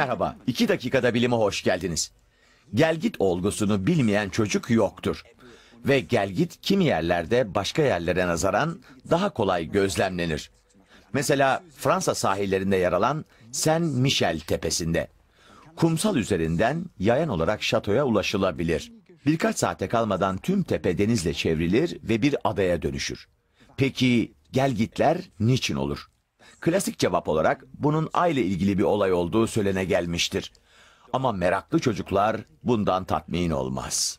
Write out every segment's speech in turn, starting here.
Merhaba, iki dakikada bilime hoş geldiniz. Gelgit olgusunu bilmeyen çocuk yoktur. Ve gelgit kimi yerlerde başka yerlere nazaran daha kolay gözlemlenir. Mesela Fransa sahillerinde yer alan Saint Michel tepesinde. Kumsal üzerinden yayan olarak şatoya ulaşılabilir. Birkaç saate kalmadan tüm tepe denizle çevrilir ve bir adaya dönüşür. Peki gelgitler niçin olur? Klasik cevap olarak bunun aile ilgili bir olay olduğu söylene gelmiştir. Ama meraklı çocuklar bundan tatmin olmaz.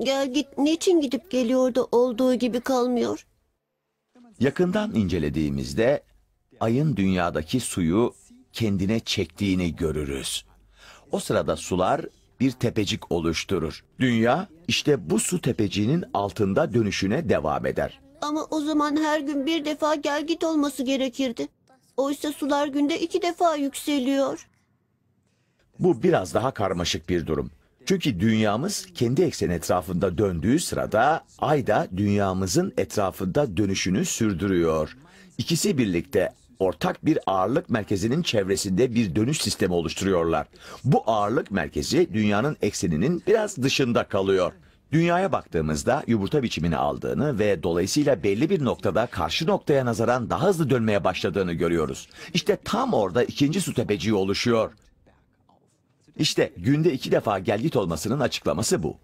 Gel git niçin gidip geliyordu? olduğu gibi kalmıyor? Yakından incelediğimizde ayın dünyadaki suyu kendine çektiğini görürüz. O sırada sular bir tepecik oluşturur. Dünya işte bu su tepeciğinin altında dönüşüne devam eder. Ama o zaman her gün bir defa gel git olması gerekirdi. Oysa sular günde iki defa yükseliyor. Bu biraz daha karmaşık bir durum. Çünkü dünyamız kendi eksen etrafında döndüğü sırada ay da dünyamızın etrafında dönüşünü sürdürüyor. İkisi birlikte ortak bir ağırlık merkezinin çevresinde bir dönüş sistemi oluşturuyorlar. Bu ağırlık merkezi dünyanın ekseninin biraz dışında kalıyor. Dünyaya baktığımızda yumurta biçimini aldığını ve dolayısıyla belli bir noktada karşı noktaya nazaran daha hızlı dönmeye başladığını görüyoruz. İşte tam orada ikinci su tepeciği oluşuyor. İşte günde iki defa gelgit olmasının açıklaması bu.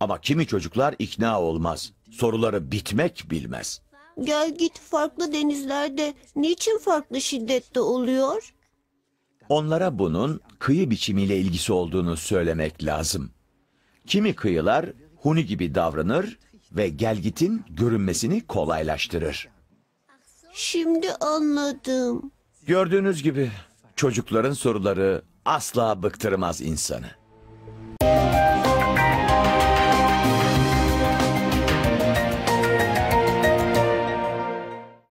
Ama kimi çocuklar ikna olmaz. Soruları bitmek bilmez. Gel git farklı denizlerde niçin farklı şiddette oluyor? Onlara bunun kıyı biçimiyle ilgisi olduğunu söylemek lazım. Kimi kıyılar huni gibi davranır ve gelgitin görünmesini kolaylaştırır. Şimdi anladım. Gördüğünüz gibi çocukların soruları asla bıktırmaz insanı.